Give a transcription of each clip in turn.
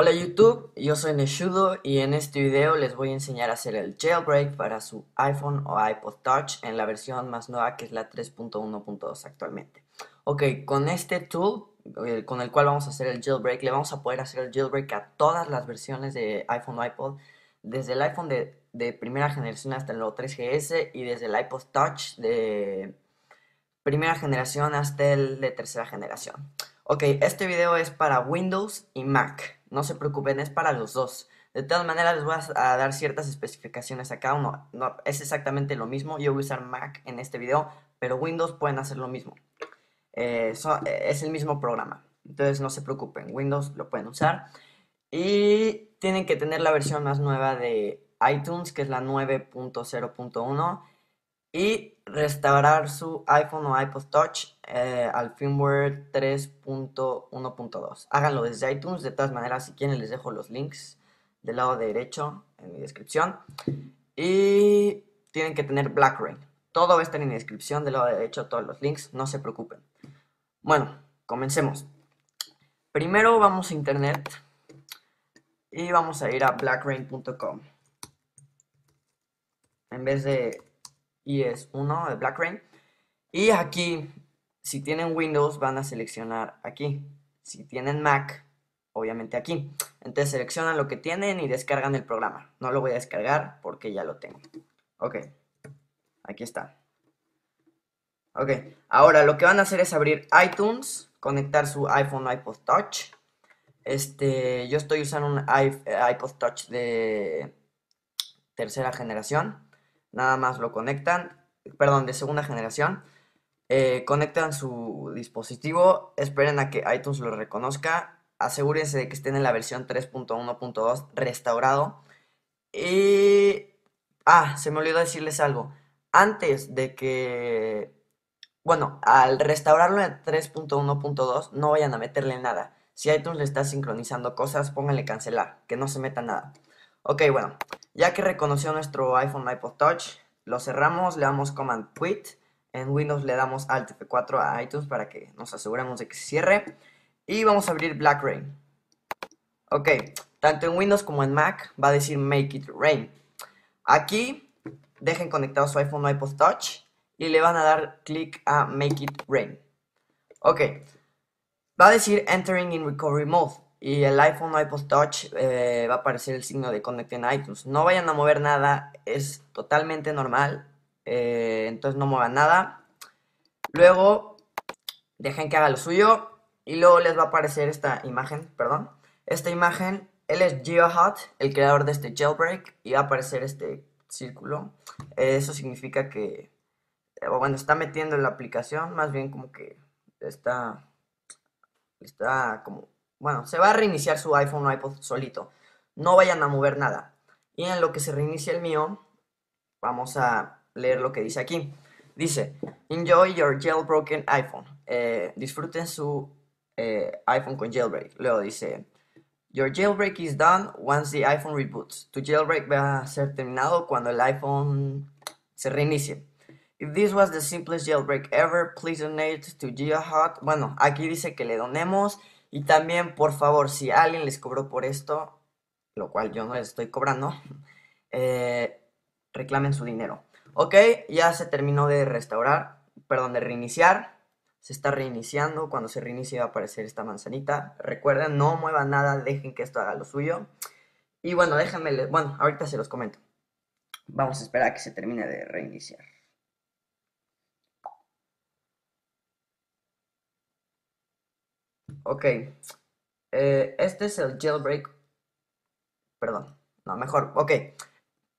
Hola YouTube, yo soy Neshudo y en este video les voy a enseñar a hacer el jailbreak para su iPhone o iPod Touch en la versión más nueva que es la 3.1.2 actualmente. Ok, con este tool eh, con el cual vamos a hacer el jailbreak, le vamos a poder hacer el jailbreak a todas las versiones de iPhone o iPod, desde el iPhone de, de primera generación hasta el nuevo 3GS y desde el iPod Touch de primera generación hasta el de tercera generación. Ok, este video es para Windows y Mac no se preocupen, es para los dos. De todas maneras, les voy a, dar ciertas especificaciones a cada uno. No, es exactamente lo mismo. Yo voy a usar Mac en este video, pero Windows pueden hacer lo mismo. Eh, eh, es el mismo programa. Entonces, no se preocupen, Windows lo pueden usar. Y tienen que tener la versión más nueva de iTunes, que es la 9.0.1. Y restaurar su iPhone o iPod Touch eh, al firmware 3.1.2. Háganlo desde iTunes. De todas maneras, si quieren, les dejo los links del lado derecho en mi descripción. Y tienen que tener BlackRain. Todo va a estar en mi descripción del lado derecho, todos los links. No se preocupen. Bueno, comencemos. Primero vamos a internet y vamos a ir a blackrain.com. En vez de es 1 de BlackRain. Y aquí si tienen Windows, van a seleccionar aquí. Si tienen Mac, obviamente aquí. Entonces seleccionan lo que tienen y descargan el programa. No lo voy a descargar porque ya lo tengo. Ok, aquí está. Ok, ahora lo que van a hacer es abrir iTunes, conectar su iPhone iPod Touch. Este, yo estoy usando un eh, iPod Touch de tercera generación. Nada más lo conectan, perdón, de segunda generación. Eh, conectan su dispositivo, esperen a que iTunes lo reconozca, asegúrense de que estén en la versión 3.1.2 restaurado. Y... Ah, se me olvidó decirles algo. Antes de que... Bueno, al restaurarlo en 3.1.2 no vayan a meterle nada. Si iTunes le está sincronizando cosas, pónganle cancelar, que no se meta nada. Ok, bueno, ya que reconoció nuestro iPhone iPod Touch, lo cerramos, le damos Command Quit en Windows le damos Alt F4 a iTunes para que nos aseguremos de que se cierre. Y vamos a abrir Black Rain. Ok, tanto en Windows como en Mac va a decir Make It Rain. Aquí dejen conectado su iPhone o iPod Touch y le van a dar clic a Make It Rain. Ok, va a decir Entering in Recovery Mode y el iPhone o iPod Touch eh, va a aparecer el signo de Connect en iTunes. No vayan a mover nada, es totalmente normal. Eh, entonces no muevan nada. Luego dejen que haga lo suyo y luego les va a aparecer esta imagen, perdón, esta imagen, él es GeoHot, el creador de este jailbreak y va a aparecer este círculo. Eh, eso significa que, eh, bueno, está metiendo en la aplicación, más bien como que está, está como, bueno, se va a reiniciar su iPhone o iPod solito. No vayan a mover nada. Y en lo que se reinicia el mío, vamos a leer lo que dice aquí. Dice, enjoy your jailbroken iPhone. Eh, disfruten su eh, iPhone con jailbreak. Luego dice, your jailbreak is done once the iPhone reboots. Tu jailbreak va a ser terminado cuando el iPhone se reinicie. If this was the simplest jailbreak ever, please donate to GeoHot. Bueno, aquí dice que le donemos. Y también, por favor, si alguien les cobró por esto, lo cual yo no les estoy cobrando, eh, reclamen su dinero. Ok, ya se terminó de restaurar, perdón, de reiniciar. Se está reiniciando. Cuando se reinicie va a aparecer esta manzanita. Recuerden, no muevan nada, dejen que esto haga lo suyo. Y bueno, déjenme, bueno, ahorita se los comento. Vamos a esperar a que se termine de reiniciar. Ok, eh, este es el jailbreak. Perdón, no, mejor, ok,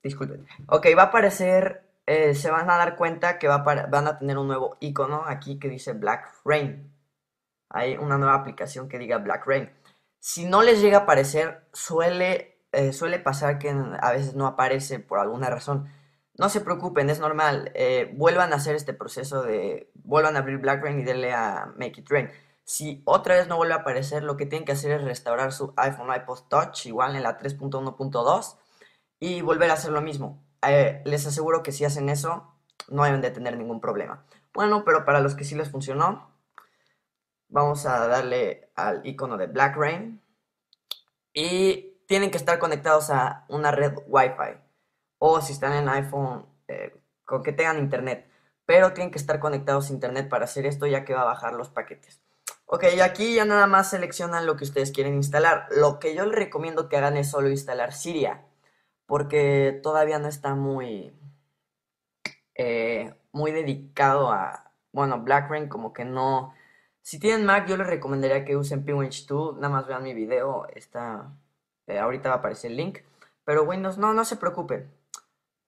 disculpen. Ok, va a aparecer eh, se van a dar cuenta que van a tener un nuevo icono aquí que dice Black Rain. Hay una nueva aplicación que diga Black Rain. Si no les llega a aparecer, suele, eh, suele pasar que a veces no aparece por alguna razón. No se preocupen, es normal. Eh, vuelvan a hacer este proceso de... Vuelvan a abrir Black Rain y denle a Make It Rain. Si otra vez no vuelve a aparecer, lo que tienen que hacer es restaurar su iPhone iPod Touch, igual en la 3.1.2, y volver a hacer lo mismo. Eh, les aseguro que si hacen eso, no deben de tener ningún problema. Bueno, pero para los que sí les funcionó, vamos a darle al icono de Black Rain y tienen que estar conectados a una red Wi-Fi o si están en iPhone, eh, con que tengan internet. Pero tienen que estar conectados a internet para hacer esto ya que va a bajar los paquetes. Ok, aquí ya nada más seleccionan lo que ustedes quieren instalar. Lo que yo les recomiendo que hagan es solo instalar Siria porque todavía no está muy, eh, muy dedicado a, bueno, rain como que no... Si tienen Mac, yo les recomendaría que usen pinguin 2, nada más vean mi video, está, eh, ahorita va a aparecer el link, pero Windows, no, no se preocupen,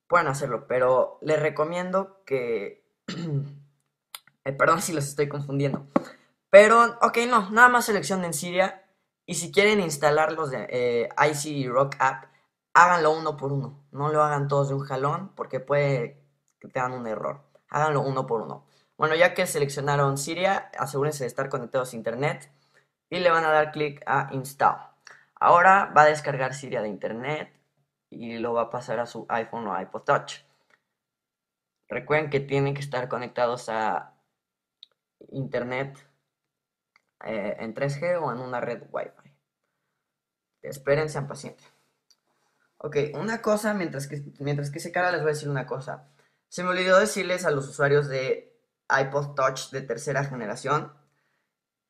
pueden hacerlo, pero les recomiendo que... Eh, perdón si los estoy confundiendo. Pero, ok, no, nada más seleccionen Siria. Y si quieren instalar los de IC e Rock App, háganlo uno por uno. No lo hagan todos de un jalón porque puede que tengan un error. Háganlo uno por uno. Bueno, ya que seleccionaron Siria, asegúrense de estar conectados a internet y le van a dar clic a install. Ahora va a descargar Siria de internet y lo va a pasar a su iPhone o iPod Touch. Recuerden que tienen que estar conectados a internet eh, en 3G o en una red Wi-Fi. Esperen, sean pacientes. Ok, una cosa, mientras que, mientras que se cara, les voy a decir una cosa. Se me olvidó decirles a los usuarios de iPod Touch de tercera generación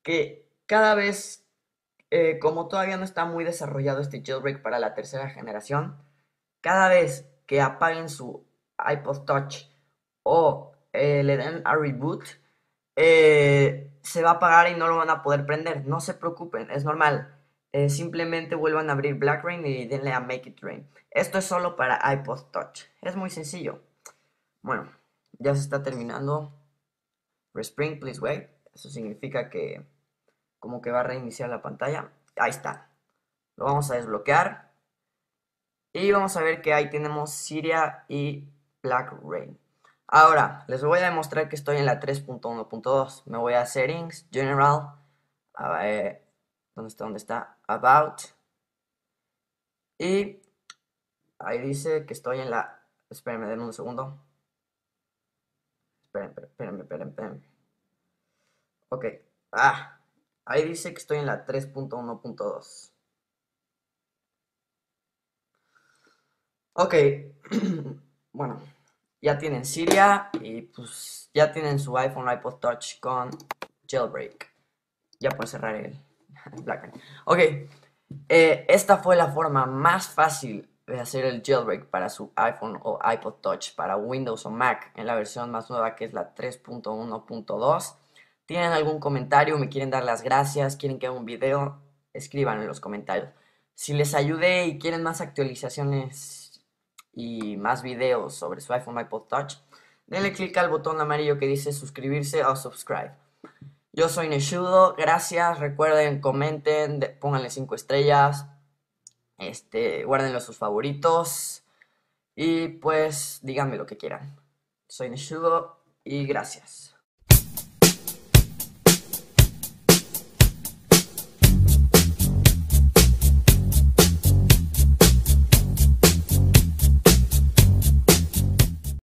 que cada vez, eh, como todavía no está muy desarrollado este jailbreak para la tercera generación, cada vez que apaguen su iPod Touch o eh, le den a reboot, eh, se va a apagar y no lo van a poder prender. No se preocupen, es normal eh, simplemente vuelvan a abrir Black Rain y denle a Make It Rain. Esto es solo para iPod Touch. Es muy sencillo. Bueno, ya se está terminando. Respring, please wait. Eso significa que como que va a reiniciar la pantalla. Ahí está. Lo vamos a desbloquear. Y vamos a ver que ahí tenemos Siria y Black Rain. Ahora, les voy a demostrar que estoy en la 3.1.2. Me voy a Settings, General. A ver, ¿dónde está? ¿Dónde está? about. Y ahí dice que estoy en la... Espérenme, den un segundo. Espérenme, espérenme, espérenme, Ok. Ah, ahí dice que estoy en la 3.1.2. Ok. bueno, ya tienen Siria y pues ya tienen su iPhone iPod Touch con jailbreak. Ya puedo cerrar el... Ok, eh, esta fue la forma más fácil de hacer el jailbreak para su iPhone o iPod Touch, para Windows o Mac, en la versión más nueva que es la 3.1.2. ¿Tienen algún comentario? ¿Me quieren dar las gracias? ¿Quieren que haga un video? Escriban en los comentarios. Si les ayude y quieren más actualizaciones y más videos sobre su iPhone o iPod Touch, denle clic al botón amarillo que dice suscribirse o subscribe. Yo soy Neshudo, gracias. Recuerden, comenten, pónganle 5 estrellas. Este, guárdenlo sus favoritos. Y pues díganme lo que quieran. Soy Neshudo y gracias.